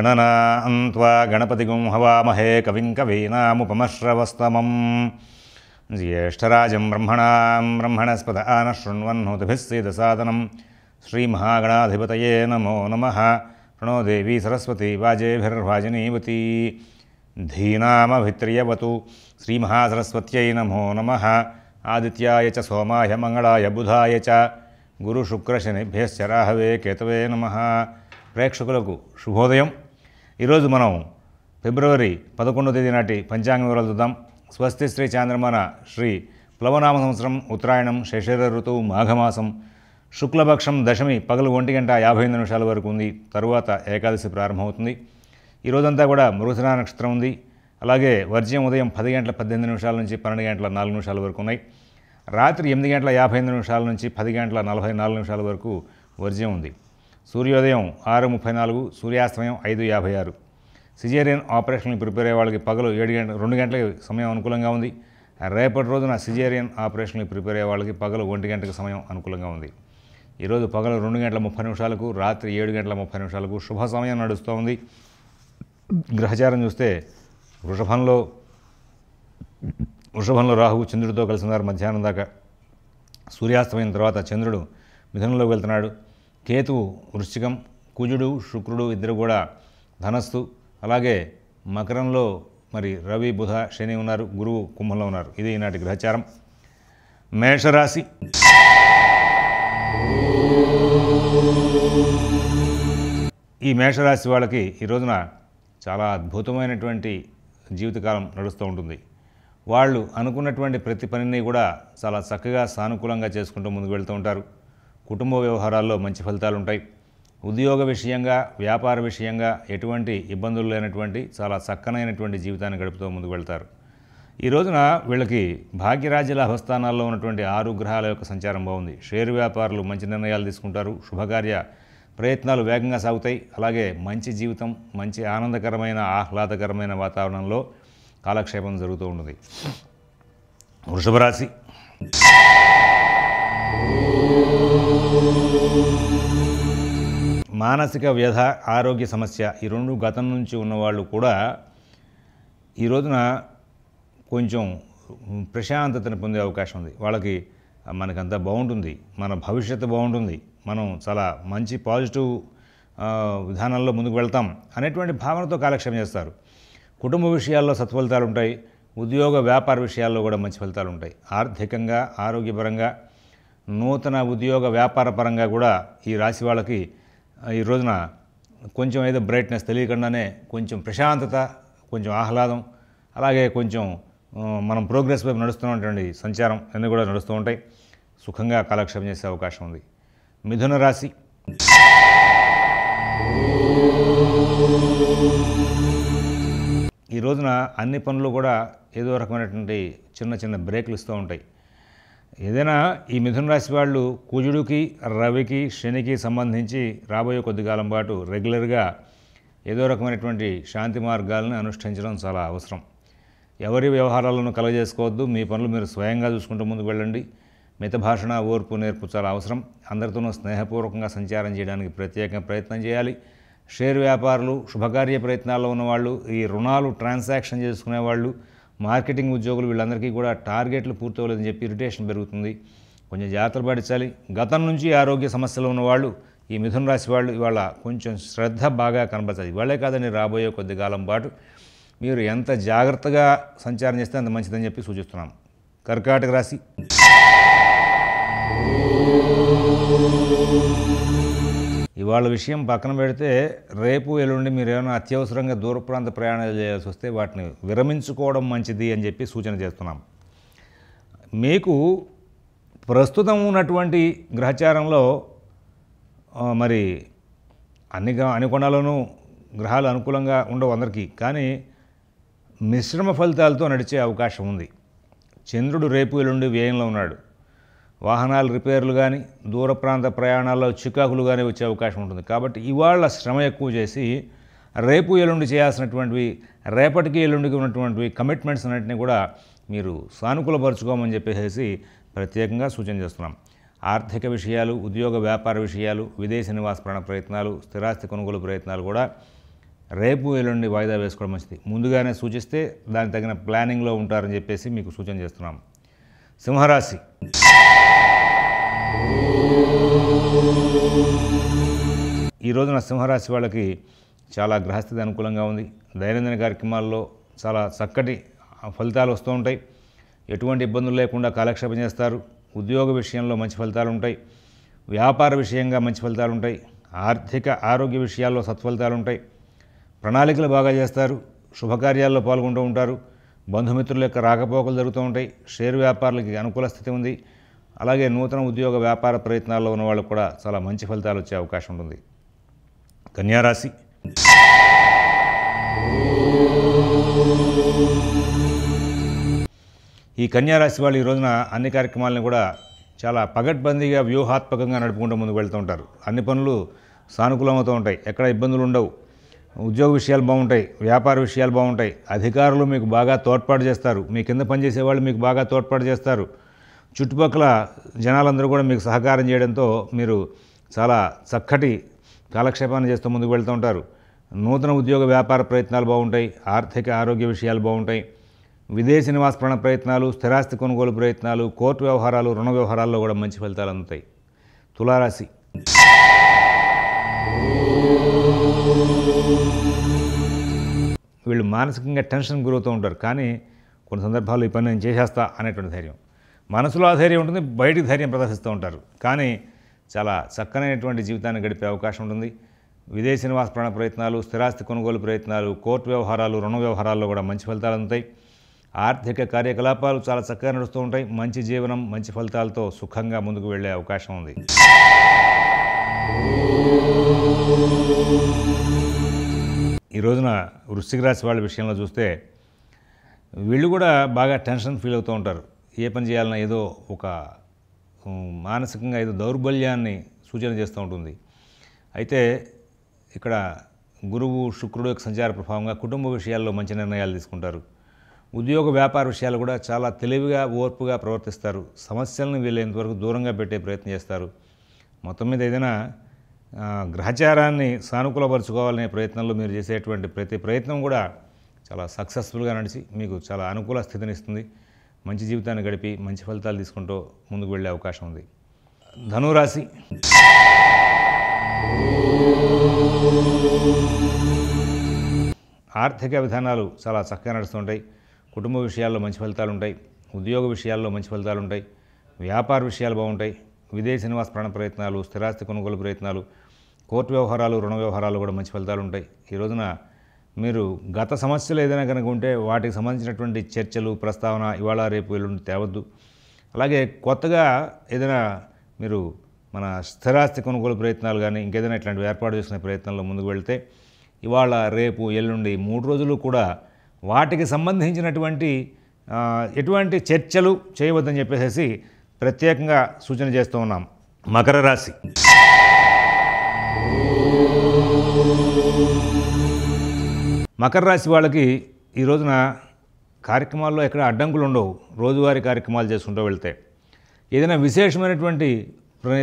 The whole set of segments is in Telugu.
గణనాం త్వా గణపతిగుం హవామహే కవిం కవీనాముపమశ్రవస్తమం జ్యేష్టరాజం బ్రహ్మణాం బ్రహ్మణస్పద ఆన శృణ్వన్హుతుభిः సీదసాదనం శ్రీమహాగణాధిపతయే నమో నమ ప్రణో దేవీ సరస్వతి వాజేభిర్వాజినీవతి ధీనామభిత్రియవతు శ్రీమహాసరస్వత్యై నమో నమ ఆదిత్యాయ చ సోమాయ మంగళాయ బుధాయ చ గురు శుక్ర శనిభ్యశ్చ రాహవే కేతవే నమ ప్రేక్షకులకు శుభోదయం ఈరోజు మనం ఫిబ్రవరి పదకొండవ తేదీ నాటి పంచాంగ వివరాలు చూద్దాం స్వస్తి శ్రీ చాంద్రమాన శ్రీ ప్లవనామ సంవత్సరం ఉత్తరాయణం శశర ఋతువు మాఘమాసం శుక్లపక్షం దశమి పగలు ఒంటి గంట యాభై ఎనిమిది నిమిషాల వరకు ఉంది తరువాత ఏకాదశి ప్రారంభమవుతుంది ఈరోజంతా కూడా మృగశిరా నక్షత్రం ఉంది అలాగే వర్జ్యం ఉదయం పది గంటల పద్దెనిమిది నిమిషాల నుంచి పన్నెండు గంటల నాలుగు నిమిషాల వరకు ఉన్నాయి రాత్రి ఎనిమిది గంటల యాభై ఎనిమిది నిమిషాల నుంచి పది గంటల నలభై నాలుగు నిమిషాల వరకు వర్జ్యం ఉంది సూర్యోదయం ఆరు ముప్పై నాలుగు సూర్యాస్తమయం ఐదు యాభై ఆరు సిజేరియన్ ఆపరేషన్లు ప్రిపేర్ అయ్యే వాళ్ళకి పగలు ఏడు గంట రెండు గంటలకి సమయం అనుకూలంగా ఉంది రేపటి రోజున సిజేరియన్ ఆపరేషన్లు ప్రిపేర్ అయ్యే వాళ్ళకి పగలు ఒంటి గంటకి సమయం అనుకూలంగా ఉంది ఈరోజు పగలు రెండు గంటల ముప్పై నిమిషాలకు రాత్రి ఏడు గంటల ముప్పై నిమిషాలకు శుభ సమయం నడుస్తూ ఉంది గ్రహచారం చూస్తే వృషభంలో వృషభంలో రాహువు చంద్రుడితో కలిసినారు మధ్యాహ్నం దాకా సూర్యాస్తమైన తర్వాత చంద్రుడు మిథునంలోకి వెళ్తున్నాడు కేతువు వృశ్చికం కుజుడు శుక్రుడు ఇద్దరు కూడా ధనస్సు అలాగే మకరంలో మరి రవి బుధ శని ఉన్నారు గురువు కుంభంలో ఉన్నారు ఇది ఈనాటి గ్రహచారం మేషరాశి ఈ మేషరాశి వాళ్ళకి ఈ రోజున చాలా అద్భుతమైనటువంటి జీవితకాలం నడుస్తూ ఉంటుంది వాళ్ళు అనుకున్నటువంటి ప్రతి పనిని కూడా చాలా చక్కగా సానుకూలంగా చేసుకుంటూ ముందుకు వెళ్తూ ఉంటారు కుటుంబ వ్యవహారాల్లో మంచి ఫలితాలు ఉంటాయి ఉద్యోగ విషయంగా వ్యాపార విషయంగా ఎటువంటి ఇబ్బందులు లేనటువంటి చాలా చక్కనైనటువంటి జీవితాన్ని గడుపుతూ ముందుకు వెళ్తారు ఈ రోజున వీళ్ళకి భాగ్యరాజ్య లాభస్థానాల్లో ఉన్నటువంటి ఆరు గ్రహాల యొక్క సంచారం బాగుంది షేరు వ్యాపారులు మంచి నిర్ణయాలు తీసుకుంటారు శుభకార్య ప్రయత్నాలు వేగంగా సాగుతాయి అలాగే మంచి జీవితం మంచి ఆనందకరమైన ఆహ్లాదకరమైన వాతావరణంలో కాలక్షేపం జరుగుతూ ఉంటుంది వృషభరాశి మానసిక వ్యధ ఆరోగ్య సమస్య ఈ రెండు గతం నుంచి ఉన్నవాళ్ళు కూడా ఈ రోజున కొంచెం ప్రశాంతతను పొందే అవకాశం ఉంది వాళ్ళకి మనకంతా బాగుంటుంది మన భవిష్యత్తు బాగుంటుంది మనం చాలా మంచి పాజిటివ్ విధానంలో ముందుకు వెళ్తాం అనేటువంటి భావనతో కాలక్షేపం చేస్తారు కుటుంబ విషయాల్లో సత్ఫలితాలు ఉంటాయి ఉద్యోగ వ్యాపార విషయాల్లో కూడా మంచి ఫలితాలు ఉంటాయి ఆర్థికంగా ఆరోగ్యపరంగా నూతన ఉద్యోగ వ్యాపార పరంగా కూడా ఈ రాశి వాళ్ళకి ఈ రోజున కొంచెం ఏదో బ్రైట్నెస్ తెలియకుండానే కొంచెం ప్రశాంతత కొంచెం ఆహ్లాదం అలాగే కొంచెం మనం ప్రోగ్రెస్ వైపు నడుస్తున్నటువంటి సంచారం అన్నీ కూడా నడుస్తూ ఉంటాయి సుఖంగా కాలక్షేపం చేసే అవకాశం ఉంది మిథున రాశి ఈ రోజున అన్ని పనులు కూడా ఏదో రకమైనటువంటి చిన్న చిన్న బ్రేక్లు ఇస్తూ ఉంటాయి ఏదైనా ఈ మిథున రాశి వాళ్ళు కుజుడికి రవికి శనికి సంబంధించి రాబోయే కొద్ది కాలం పాటు రెగ్యులర్గా ఏదో రకమైనటువంటి శాంతి మార్గాలను అనుష్ఠించడం చాలా అవసరం ఎవరి వ్యవహారాలను కలగజేసుకోవద్దు మీ పనులు మీరు స్వయంగా చూసుకుంటూ ముందుకు వెళ్ళండి మిత భాషణ ఓర్పు నేర్పు చాలా అవసరం అందరితోనూ స్నేహపూర్వకంగా సంచారం చేయడానికి ప్రత్యేకంగా ప్రయత్నం చేయాలి షేర్ వ్యాపారులు శుభకార్య ప్రయత్నాల్లో ఉన్నవాళ్ళు ఈ రుణాలు ట్రాన్సాక్షన్ చేసుకునేవాళ్ళు మార్కెటింగ్ ఉద్యోగులు వీళ్ళందరికీ కూడా టార్గెట్లు పూర్తవలేదని చెప్పి ఇరిటేషన్ పెరుగుతుంది కొంచెం జాగ్రత్తలు పాటించాలి గతం నుంచి ఆరోగ్య సమస్యలు ఉన్నవాళ్ళు ఈ మిథున రాశి వాళ్ళు ఇవాళ కొంచెం శ్రద్ధ బాగా కనబరచాలి ఇవాళే కాదని రాబోయే కొద్ది కాలం పాటు మీరు ఎంత జాగ్రత్తగా సంచారం చేస్తే అంత మంచిదని చెప్పి సూచిస్తున్నాం కర్కాటక రాశి వాళ్ళ విషయం పక్కన పెడితే రేపు ఎల్లుండి మీరు ఏమైనా అత్యవసరంగా దూర ప్రాంత ప్రయాణాలు చేయాల్సి వస్తే వాటిని విరమించుకోవడం మంచిది అని చెప్పి సూచన చేస్తున్నాం మీకు ప్రస్తుతం ఉన్నటువంటి గ్రహచారంలో మరి అన్ని అన్ని కోణాల్లోనూ గ్రహాలు అనుకూలంగా ఉండవు అందరికీ కానీ మిశ్రమ ఫలితాలతో నడిచే అవకాశం ఉంది చంద్రుడు రేపు ఎల్లుండి వ్యయంలో ఉన్నాడు వాహనాల రిపేర్లు కానీ దూర ప్రాంత ప్రయాణాల్లో చికాకులు కానీ వచ్చే అవకాశం ఉంటుంది కాబట్టి ఇవాళ శ్రమ ఎక్కువ చేసి రేపు ఎల్లుండి చేయాల్సినటువంటివి రేపటికి ఎల్లుండికి ఉన్నటువంటివి కమిట్మెంట్స్ అన్నింటినీ కూడా మీరు సానుకూలపరచుకోమని చెప్పేసి ప్రత్యేకంగా సూచన చేస్తున్నాం ఆర్థిక విషయాలు ఉద్యోగ వ్యాపార విషయాలు విదేశీ నివాస ప్రయత్నాలు స్థిరాస్తి కొనుగోలు ప్రయత్నాలు కూడా రేపు ఎల్లుండి వాయిదా వేసుకోవడం మంచిది ముందుగానే సూచిస్తే దానికి తగిన ప్లానింగ్లో ఉంటారని చెప్పేసి మీకు సూచన చేస్తున్నాం సింహరాశి ఈ రోజున సింహరాశి వాళ్ళకి చాలా గ్రహస్థితి అనుకూలంగా ఉంది దైనందిన కార్యక్రమాల్లో చాలా చక్కటి ఫలితాలు వస్తూ ఉంటాయి ఎటువంటి ఇబ్బందులు లేకుండా కాలక్షేపం చేస్తారు ఉద్యోగ విషయంలో మంచి ఫలితాలు ఉంటాయి వ్యాపార విషయంగా మంచి ఫలితాలు ఉంటాయి ఆర్థిక ఆరోగ్య విషయాల్లో సత్ఫలితాలు ఉంటాయి ప్రణాళికలు బాగా చేస్తారు శుభకార్యాల్లో పాల్గొంటూ ఉంటారు బంధుమిత్రుల యొక్క రాకపోకలు జరుగుతూ ఉంటాయి షేర్ వ్యాపారులకి అనుకూల స్థితి ఉంది అలాగే నూతన ఉద్యోగ వ్యాపార ప్రయత్నాల్లో ఉన్న వాళ్ళకు కూడా చాలా మంచి ఫలితాలు వచ్చే అవకాశం ఉంటుంది కన్యారాశి ఈ కన్యారాశి వాళ్ళు ఈ రోజున అన్ని కార్యక్రమాలను కూడా చాలా పగడ్బందీగా వ్యూహాత్మకంగా నడుపుకుంటూ ముందుకు వెళ్తూ ఉంటారు అన్ని పనులు సానుకూలమవుతూ ఉంటాయి ఎక్కడ ఇబ్బందులు ఉండవు ఉద్యోగ విషయాలు బాగుంటాయి వ్యాపార విషయాలు బాగుంటాయి అధికారులు మీకు బాగా తోడ్పాటు చేస్తారు మీ కింద పనిచేసే వాళ్ళు మీకు బాగా తోడ్పాటు చేస్తారు చుట్టుపక్కల జనాలందరూ కూడా మీకు సహకారం చేయడంతో మీరు చాలా చక్కటి కాలక్షేపాన్ని చేస్తూ ముందుకు వెళ్తూ ఉంటారు నూతన ఉద్యోగ వ్యాపార ప్రయత్నాలు బాగుంటాయి ఆర్థిక ఆరోగ్య విషయాలు బాగుంటాయి విదేశీ నివాసపరణ ప్రయత్నాలు స్థిరాస్తి కొనుగోలు ప్రయత్నాలు కోర్టు వ్యవహారాలు రుణ వ్యవహారాల్లో కూడా మంచి ఫలితాలు అందుతాయి తులారాశి వీళ్ళు మానసికంగా టెన్షన్ గురవుతూ ఉంటారు కానీ కొన్ని సందర్భాల్లో ఈ పని నేను చేసేస్తా అనేటువంటి ధైర్యం మనసులో ధైర్యం ఉంటుంది బయటికి ధైర్యం ప్రదర్శిస్తూ ఉంటారు కానీ చాలా చక్కనైనటువంటి జీవితాన్ని గడిపే అవకాశం ఉంటుంది విదేశీ నివాస ప్రాణ ప్రయత్నాలు స్థిరాస్తి కొనుగోలు ప్రయత్నాలు కోర్టు వ్యవహారాలు రుణ వ్యవహారాల్లో కూడా మంచి ఫలితాలు ఉంటాయి ఆర్థిక కార్యకలాపాలు చాలా చక్కగా నడుస్తూ ఉంటాయి మంచి జీవనం మంచి ఫలితాలతో సుఖంగా ముందుకు వెళ్ళే అవకాశం ఉంది ఈ రోజున వృశ్చిక రాశి వాళ్ళ విషయంలో చూస్తే వీళ్ళు కూడా బాగా టెన్షన్ ఫీల్ అవుతూ ఉంటారు ఏ పని చేయాలన్నా ఏదో ఒక మానసికంగా ఏదో దౌర్బల్యాన్ని సూచన చేస్తూ ఉంటుంది అయితే ఇక్కడ గురువు శుక్రుడు యొక్క సంచార ప్రభావంగా కుటుంబ విషయాల్లో మంచి నిర్ణయాలు తీసుకుంటారు ఉద్యోగ వ్యాపార విషయాలు కూడా చాలా తెలివిగా ఓర్పుగా ప్రవర్తిస్తారు సమస్యలను వీలైనంత వరకు దూరంగా పెట్టే ప్రయత్నం చేస్తారు మొత్తం మీద ఏదైనా గ్రహచారాన్ని సానుకూలపరచుకోవాలనే ప్రయత్నంలో మీరు చేసేటువంటి ప్రతి ప్రయత్నం కూడా చాలా సక్సెస్ఫుల్గా నడిచి మీకు చాలా అనుకూల స్థితిని ఇస్తుంది మంచి జీవితాన్ని గడిపి మంచి ఫలితాలు తీసుకుంటూ ముందుకు వెళ్ళే అవకాశం ఉంది ధనురాశి ఆర్థిక విధానాలు చాలా చక్కగా నడుస్తుంటాయి కుటుంబ విషయాల్లో మంచి ఫలితాలు ఉంటాయి ఉద్యోగ విషయాల్లో మంచి ఫలితాలు ఉంటాయి వ్యాపార విషయాలు బాగుంటాయి విదేశీ నివాస ప్రాణ ప్రయత్నాలు స్థిరాస్తి కొనుగోలు ప్రయత్నాలు కోర్టు వ్యవహారాలు రుణ వ్యవహారాలు కూడా మంచి ఫలితాలు ఉంటాయి ఈ రోజున మీరు గత సమస్యలు ఏదైనా కనుక ఉంటే వాటికి సంబంధించినటువంటి చర్చలు ప్రస్తావన ఇవాళ రేపు ఎల్లుండి తేవద్దు అలాగే కొత్తగా ఏదైనా మీరు మన స్థిరాస్తి కొనుగోలు ప్రయత్నాలు కానీ ఇంకేదైనా ఇట్లాంటివి ఏర్పాటు చేసుకునే ప్రయత్నంలో ముందుకు వెళ్తే ఇవాళ రేపు ఎల్లుండి మూడు రోజులు కూడా వాటికి సంబంధించినటువంటి ఎటువంటి చర్చలు చేయవద్దని చెప్పేసి ప్రత్యేకంగా సూచన చేస్తూ ఉన్నాం మకర రాశి మకర రాశి వాళ్ళకి ఈ రోజున కార్యక్రమాల్లో ఎక్కడ అడ్డంకులు ఉండవు రోజువారీ కార్యక్రమాలు చేసుకుంటూ వెళ్తే ఏదైనా విశేషమైనటువంటి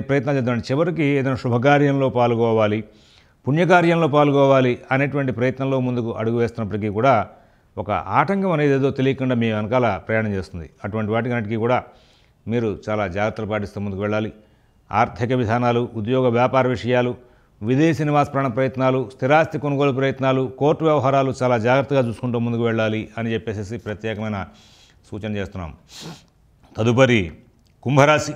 ప్రయత్నాలు చేద్దాం చివరికి ఏదైనా శుభకార్యంలో పాల్గొవాలి పుణ్యకార్యంలో పాల్గొవాలి అనేటువంటి ప్రయత్నంలో ముందుకు అడుగు వేస్తున్నప్పటికీ కూడా ఒక ఆటంకం అనేది ఏదో తెలియకుండా మీ వెనకాల ప్రయాణం చేస్తుంది అటువంటి వాటికన్నిటికీ కూడా మీరు చాలా జాగ్రత్తలు పాటిస్తూ ముందుకు వెళ్ళాలి ఆర్థిక విధానాలు ఉద్యోగ వ్యాపార విషయాలు విదేశీ నివాస ప్రాణ ప్రయత్నాలు స్థిరాస్తి కొనుగోలు ప్రయత్నాలు కోర్టు వ్యవహారాలు చాలా జాగ్రత్తగా చూసుకుంటూ ముందుకు వెళ్ళాలి అని చెప్పేసి ప్రత్యేకమైన సూచన చేస్తున్నాం తదుపరి కుంభరాశి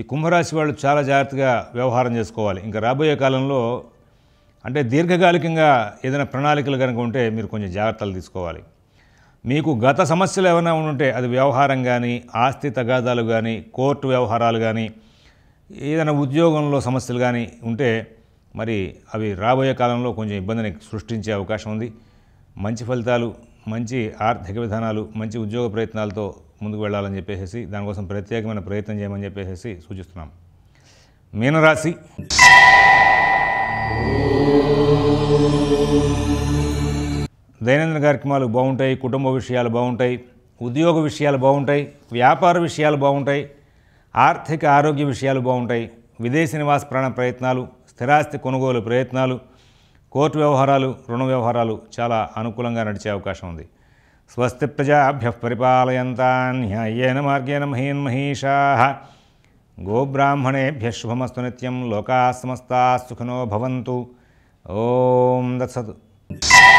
ఈ కుంభరాశి వాళ్ళు చాలా జాగ్రత్తగా వ్యవహారం చేసుకోవాలి ఇంకా రాబోయే కాలంలో అంటే దీర్ఘకాలికంగా ఏదైనా ప్రణాళికలు కనుక ఉంటే మీరు కొంచెం జాగ్రత్తలు తీసుకోవాలి మీకు గత సమస్యలు ఏమైనా ఉంటే అది వ్యవహారం కానీ ఆస్తి తగాదాలు కానీ కోర్టు వ్యవహారాలు కానీ ఏదైనా ఉద్యోగంలో సమస్యలు కానీ ఉంటే మరి అవి రాబోయే కాలంలో కొంచెం ఇబ్బందిని సృష్టించే అవకాశం ఉంది మంచి ఫలితాలు మంచి ఆర్థిక విధానాలు మంచి ఉద్యోగ ప్రయత్నాలతో ముందుకు వెళ్ళాలని చెప్పేసి దానికోసం ప్రత్యేకమైన ప్రయత్నం చేయమని చెప్పేసి సూచిస్తున్నాం మీనరాశి దైనందిన కార్యక్రమాలు బాగుంటాయి కుటుంబ విషయాలు బాగుంటాయి ఉద్యోగ విషయాలు బాగుంటాయి వ్యాపార విషయాలు బాగుంటాయి ఆర్థిక ఆరోగ్య విషయాలు బాగుంటాయి విదేశీ నివాస ప్రాణ ప్రయత్నాలు స్థిరాస్తి కొనుగోలు ప్రయత్నాలు కోర్టు వ్యవహారాలు రుణ వ్యవహారాలు చాలా అనుకూలంగా నడిచే అవకాశం ఉంది స్వస్తి ప్రజాభ్య పరిపాలయంతాన్యాయేన మార్గేణ మహీన్ మహిషా గోబ్రాహ్మణేభ్య శుభమస్తు నిత్యం లోకా సమస్తా సుఖినో భవంతు ఓం దత్సతు